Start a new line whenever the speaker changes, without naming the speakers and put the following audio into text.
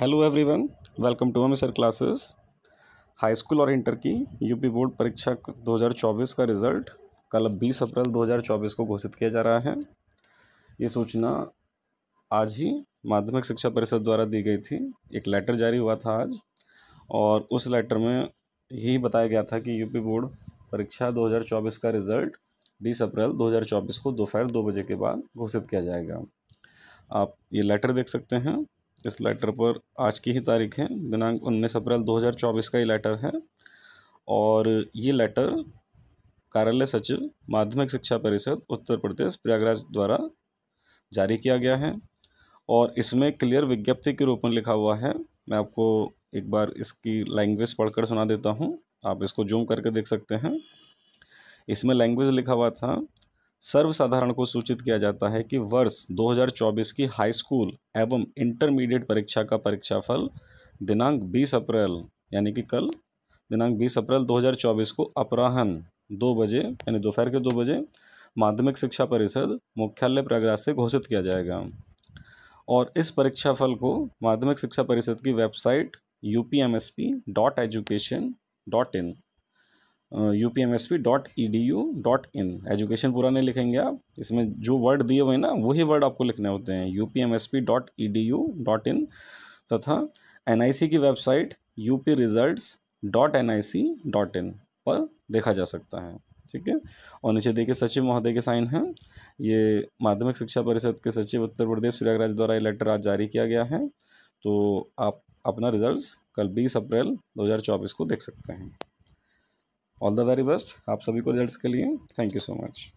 hello everyone welcome to M sir classes high school और inter की UP board परीक्षा 2024 का रिजल्ट कल 20 अप्रैल 2024 को घोषित किया जा रहा है ये सूचना आज ही माध्यमिक शिक्षा परिषद द्वारा दी गई थी एक लेटर जारी हुआ था आज और उस लेटर में यही बताया गया था कि यूपी बोर्ड परीक्षा दो का रिजल्ट बीस अप्रैल दो को दोपहर दो बजे के बाद घोषित किया जाएगा आप ये लेटर देख सकते हैं इस लेटर पर आज की ही तारीख है दिनांक उन्नीस अप्रैल 2024 का ये लेटर है और ये लेटर कार्यालय सचिव माध्यमिक शिक्षा परिषद उत्तर प्रदेश प्रयागराज द्वारा जारी किया गया है और इसमें क्लियर विज्ञप्ति के रूप में लिखा हुआ है मैं आपको एक बार इसकी लैंग्वेज पढ़कर सुना देता हूँ आप इसको जूम करके देख सकते हैं इसमें लैंग्वेज लिखा हुआ था सर्वसाधारण को सूचित किया जाता है कि वर्ष 2024 की हाई स्कूल एवं इंटरमीडिएट परीक्षा का परीक्षाफल दिनांक 20 अप्रैल यानी कि कल दिनांक 20 अप्रैल 2024 को अपराहन दो बजे यानी दोपहर के दो बजे माध्यमिक शिक्षा परिषद मुख्यालय प्रयागराज से घोषित किया जाएगा और इस परीक्षाफल को माध्यमिक शिक्षा परिषद की website U P M S P dot education dot in U P M S P dot E D U dot in education पूरा नहीं लिखेंगे आप इसमें जो वर्ड दिए हुए ना वही वर्ड आपको लिखने होते हैं U P M S P dot E D U dot in तथा एन आई सी की website U P result dot N I C dot in पर देखा जा सकता है ठीक है और नीचे देखिए सचिव महोदय के साइन हैं ये माध्यमिक शिक्षा परिषद के सचिव उत्तर प्रदेश प्रयागराज द्वारा ये लेटर आज जारी किया गया है तो आप अपना रिजल्ट्स कल बीस अप्रैल 2024 को देख सकते हैं ऑल द वेरी बेस्ट आप सभी को रिजल्ट्स के लिए थैंक यू सो मच